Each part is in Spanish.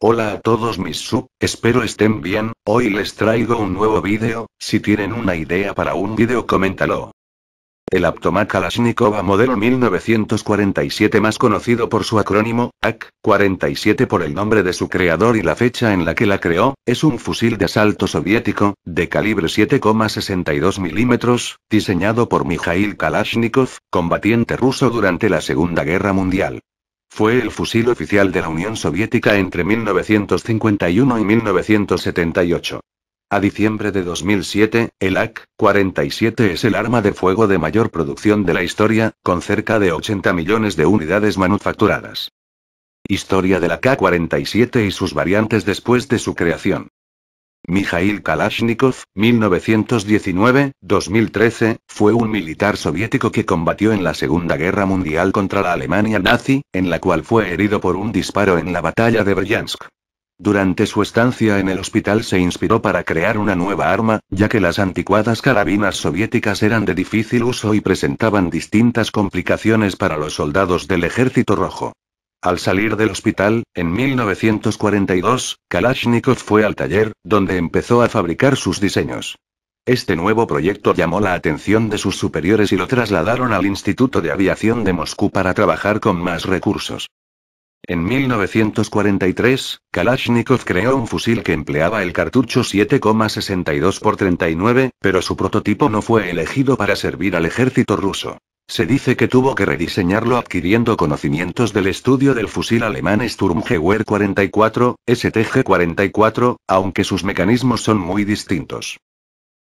Hola a todos mis sub, espero estén bien, hoy les traigo un nuevo vídeo, si tienen una idea para un vídeo coméntalo. El Aptomak Kalashnikov modelo 1947 más conocido por su acrónimo, AK-47 por el nombre de su creador y la fecha en la que la creó, es un fusil de asalto soviético, de calibre 7,62 milímetros, diseñado por Mikhail Kalashnikov, combatiente ruso durante la Segunda Guerra Mundial. Fue el fusil oficial de la Unión Soviética entre 1951 y 1978. A diciembre de 2007, el AK-47 es el arma de fuego de mayor producción de la historia, con cerca de 80 millones de unidades manufacturadas. Historia del AK-47 y sus variantes después de su creación. Mikhail Kalashnikov, 1919-2013, fue un militar soviético que combatió en la Segunda Guerra Mundial contra la Alemania nazi, en la cual fue herido por un disparo en la batalla de Bryansk. Durante su estancia en el hospital se inspiró para crear una nueva arma, ya que las anticuadas carabinas soviéticas eran de difícil uso y presentaban distintas complicaciones para los soldados del Ejército Rojo. Al salir del hospital, en 1942, Kalashnikov fue al taller, donde empezó a fabricar sus diseños. Este nuevo proyecto llamó la atención de sus superiores y lo trasladaron al Instituto de Aviación de Moscú para trabajar con más recursos. En 1943, Kalashnikov creó un fusil que empleaba el cartucho 7,62 x 39, pero su prototipo no fue elegido para servir al ejército ruso. Se dice que tuvo que rediseñarlo adquiriendo conocimientos del estudio del fusil alemán Sturmgewehr 44, STG-44, aunque sus mecanismos son muy distintos.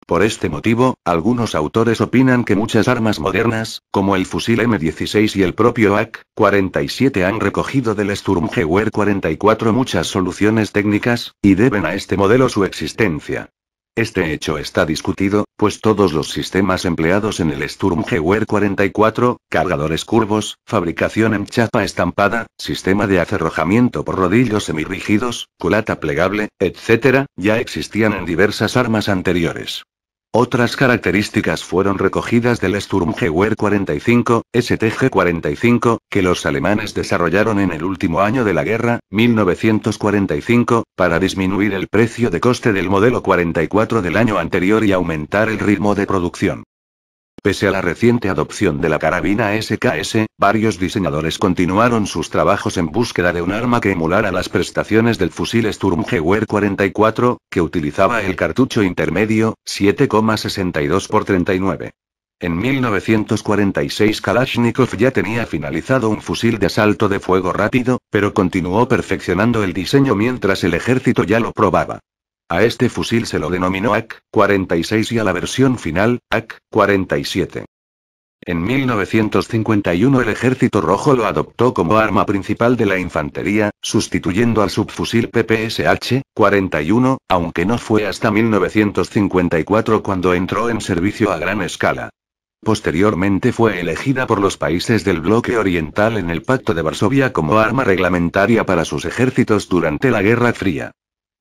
Por este motivo, algunos autores opinan que muchas armas modernas, como el fusil M16 y el propio AK-47 han recogido del Sturmgewehr 44 muchas soluciones técnicas, y deben a este modelo su existencia. Este hecho está discutido, pues todos los sistemas empleados en el Sturmgewehr 44, cargadores curvos, fabricación en chapa estampada, sistema de acerrojamiento por rodillos semirrígidos, culata plegable, etc., ya existían en diversas armas anteriores. Otras características fueron recogidas del Sturmgewehr 45, STG-45, que los alemanes desarrollaron en el último año de la guerra, 1945, para disminuir el precio de coste del modelo 44 del año anterior y aumentar el ritmo de producción. Pese a la reciente adopción de la carabina SKS, varios diseñadores continuaron sus trabajos en búsqueda de un arma que emulara las prestaciones del fusil Sturmgewehr 44, que utilizaba el cartucho intermedio, 7,62 x 39. En 1946 Kalashnikov ya tenía finalizado un fusil de asalto de fuego rápido, pero continuó perfeccionando el diseño mientras el ejército ya lo probaba. A este fusil se lo denominó AK-46 y a la versión final, AK-47. En 1951 el Ejército Rojo lo adoptó como arma principal de la infantería, sustituyendo al subfusil PPSH-41, aunque no fue hasta 1954 cuando entró en servicio a gran escala. Posteriormente fue elegida por los países del bloque oriental en el Pacto de Varsovia como arma reglamentaria para sus ejércitos durante la Guerra Fría.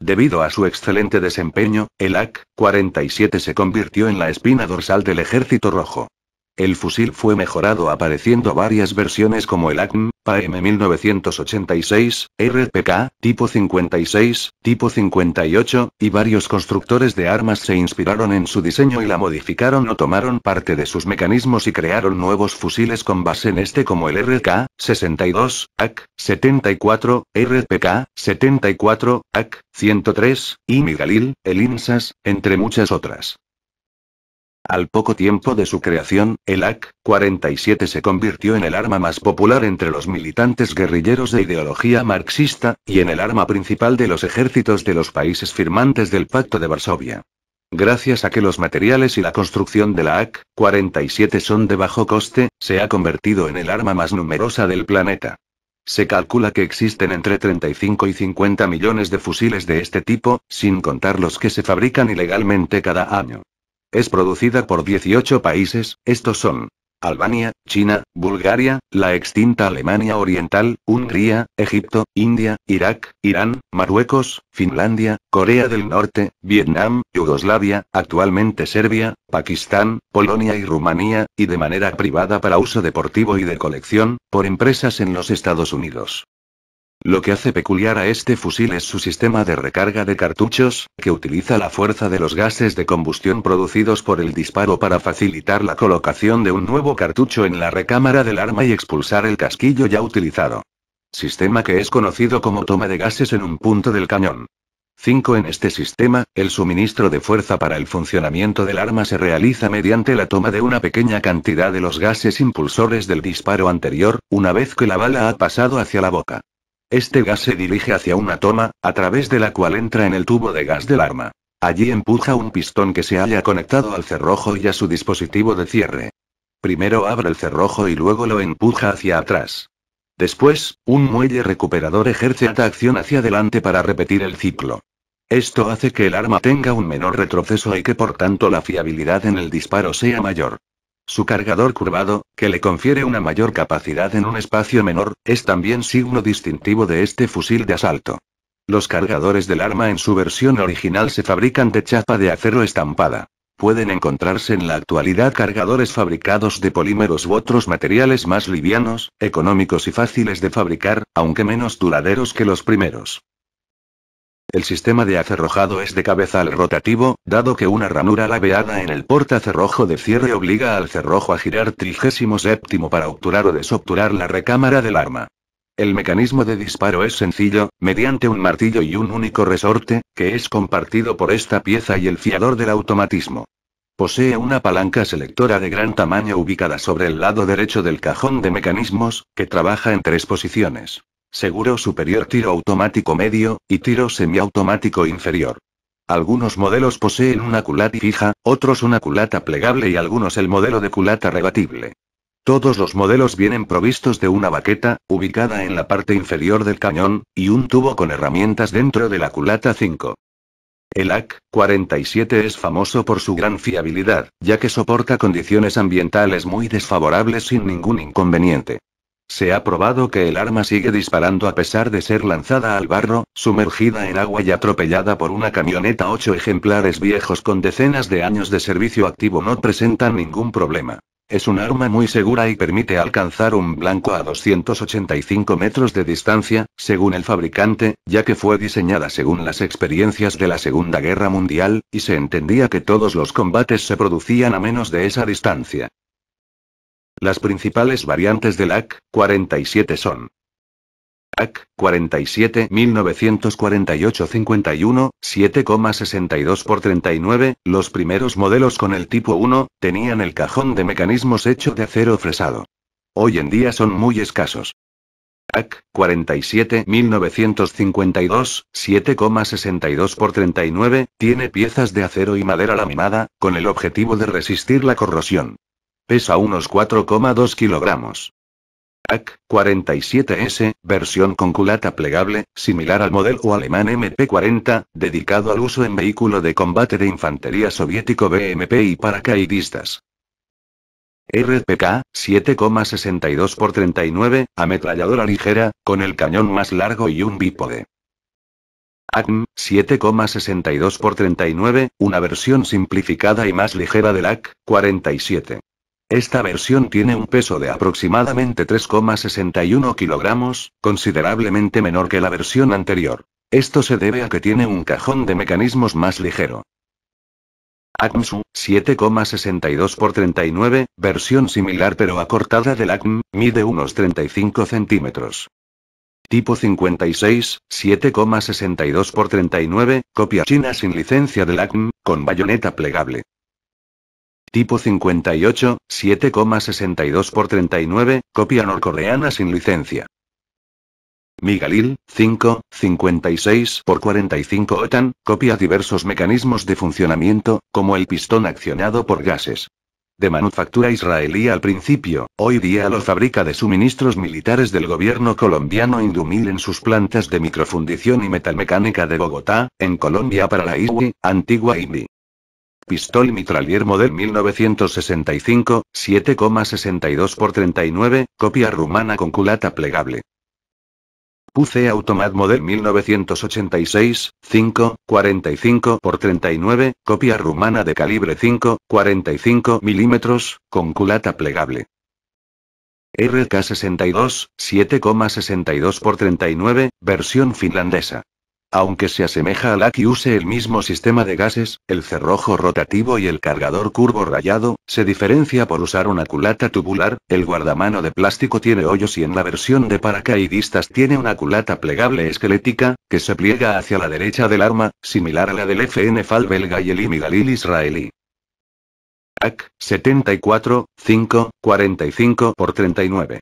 Debido a su excelente desempeño, el AK-47 se convirtió en la espina dorsal del Ejército Rojo. El fusil fue mejorado apareciendo varias versiones como el ACM, PAM 1986, RPK, tipo 56, tipo 58, y varios constructores de armas se inspiraron en su diseño y la modificaron o tomaron parte de sus mecanismos y crearon nuevos fusiles con base en este como el RK, 62, ak 74, RPK, 74, ak 103, y Migalil, el INSAS, entre muchas otras. Al poco tiempo de su creación, el AK-47 se convirtió en el arma más popular entre los militantes guerrilleros de ideología marxista, y en el arma principal de los ejércitos de los países firmantes del Pacto de Varsovia. Gracias a que los materiales y la construcción de la AK-47 son de bajo coste, se ha convertido en el arma más numerosa del planeta. Se calcula que existen entre 35 y 50 millones de fusiles de este tipo, sin contar los que se fabrican ilegalmente cada año. Es producida por 18 países, estos son Albania, China, Bulgaria, la extinta Alemania Oriental, Hungría, Egipto, India, Irak, Irán, Marruecos, Finlandia, Corea del Norte, Vietnam, Yugoslavia, actualmente Serbia, Pakistán, Polonia y Rumanía, y de manera privada para uso deportivo y de colección, por empresas en los Estados Unidos. Lo que hace peculiar a este fusil es su sistema de recarga de cartuchos, que utiliza la fuerza de los gases de combustión producidos por el disparo para facilitar la colocación de un nuevo cartucho en la recámara del arma y expulsar el casquillo ya utilizado. Sistema que es conocido como toma de gases en un punto del cañón. 5. En este sistema, el suministro de fuerza para el funcionamiento del arma se realiza mediante la toma de una pequeña cantidad de los gases impulsores del disparo anterior, una vez que la bala ha pasado hacia la boca. Este gas se dirige hacia una toma, a través de la cual entra en el tubo de gas del arma. Allí empuja un pistón que se haya conectado al cerrojo y a su dispositivo de cierre. Primero abre el cerrojo y luego lo empuja hacia atrás. Después, un muelle recuperador ejerce acción hacia adelante para repetir el ciclo. Esto hace que el arma tenga un menor retroceso y que por tanto la fiabilidad en el disparo sea mayor. Su cargador curvado, que le confiere una mayor capacidad en un espacio menor, es también signo distintivo de este fusil de asalto. Los cargadores del arma en su versión original se fabrican de chapa de acero estampada. Pueden encontrarse en la actualidad cargadores fabricados de polímeros u otros materiales más livianos, económicos y fáciles de fabricar, aunque menos duraderos que los primeros. El sistema de acerrojado es de cabezal rotativo, dado que una ranura laveada en el porta cerrojo de cierre obliga al cerrojo a girar séptimo para obturar o desobturar la recámara del arma. El mecanismo de disparo es sencillo, mediante un martillo y un único resorte, que es compartido por esta pieza y el fiador del automatismo. Posee una palanca selectora de gran tamaño ubicada sobre el lado derecho del cajón de mecanismos, que trabaja en tres posiciones. Seguro superior tiro automático medio, y tiro semiautomático inferior. Algunos modelos poseen una culata fija, otros una culata plegable y algunos el modelo de culata rebatible. Todos los modelos vienen provistos de una baqueta, ubicada en la parte inferior del cañón, y un tubo con herramientas dentro de la culata 5. El AC-47 es famoso por su gran fiabilidad, ya que soporta condiciones ambientales muy desfavorables sin ningún inconveniente. Se ha probado que el arma sigue disparando a pesar de ser lanzada al barro, sumergida en agua y atropellada por una camioneta. Ocho ejemplares viejos con decenas de años de servicio activo no presentan ningún problema. Es un arma muy segura y permite alcanzar un blanco a 285 metros de distancia, según el fabricante, ya que fue diseñada según las experiencias de la Segunda Guerra Mundial, y se entendía que todos los combates se producían a menos de esa distancia. Las principales variantes del AC-47 son AC-47 1948-51, 7,62 x 39, los primeros modelos con el tipo 1, tenían el cajón de mecanismos hecho de acero fresado. Hoy en día son muy escasos. AC 47 1952, 7,62 x 39, tiene piezas de acero y madera laminada, con el objetivo de resistir la corrosión. Pesa unos 4,2 kilogramos. AK 47S, versión con culata plegable, similar al modelo alemán MP40, dedicado al uso en vehículo de combate de infantería soviético BMP y paracaidistas. RPK, 7,62 x 39, ametralladora ligera, con el cañón más largo y un bípode. ACM, 7,62 x 39, una versión simplificada y más ligera del AK-47. Esta versión tiene un peso de aproximadamente 3,61 kilogramos, considerablemente menor que la versión anterior. Esto se debe a que tiene un cajón de mecanismos más ligero. ACMSU, 7,62 x 39, versión similar pero acortada del ACM, mide unos 35 centímetros. Tipo 56, 7,62 x 39, copia china sin licencia del ACM, con bayoneta plegable. Tipo 58, 7,62 x 39, copia norcoreana sin licencia. Migalil, 5, 56 por 45 OTAN, copia diversos mecanismos de funcionamiento, como el pistón accionado por gases. De manufactura israelí al principio, hoy día lo fabrica de suministros militares del gobierno colombiano Indumil en sus plantas de microfundición y metalmecánica de Bogotá, en Colombia para la IWI, antigua IMI. Pistol Mitralier Model 1965, 7,62 x 39, copia rumana con culata plegable. Puce Automat Model 1986, 5,45 x 39, copia rumana de calibre 5,45 mm, con culata plegable. RK62, 7,62 x 39, versión finlandesa. Aunque se asemeja al que use el mismo sistema de gases, el cerrojo rotativo y el cargador curvo rayado, se diferencia por usar una culata tubular, el guardamano de plástico tiene hoyos y en la versión de paracaidistas tiene una culata plegable esquelética, que se pliega hacia la derecha del arma, similar a la del FN Fal belga y el galil israelí. ak 74, 5, 45 por 39.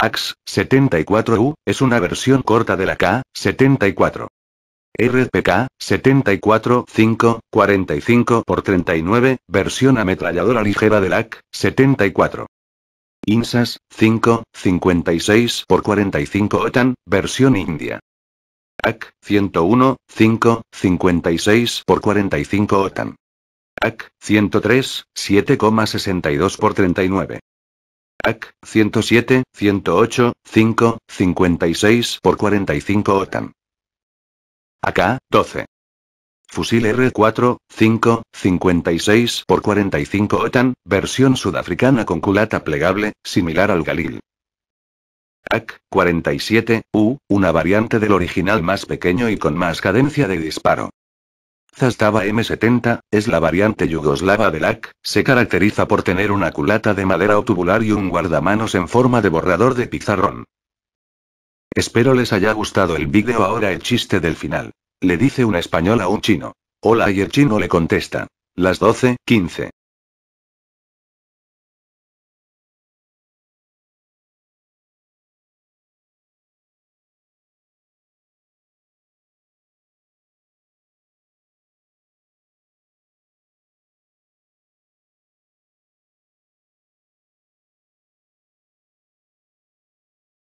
AX-74U, es una versión corta de la K-74. RPK, 74, 5, 45 x 39, versión ametralladora ligera del AK, 74. INSAS, 5, 56 x 45 OTAN, versión india. ak 101, 5, 56 x 45 OTAN. ak 103, 7,62 x 39. AC, 107, 108, 5, 56 por 45 OTAN. AK, 12. Fusil R4, 5, 56 x 45 OTAN, versión sudafricana con culata plegable, similar al Galil. AK, 47, U, una variante del original más pequeño y con más cadencia de disparo. Zastava M70, es la variante yugoslava del AK, se caracteriza por tener una culata de madera o tubular y un guardamanos en forma de borrador de pizarrón. Espero les haya gustado el vídeo ahora el chiste del final. Le dice un español a un chino. Hola y el chino le contesta. Las 12, 15.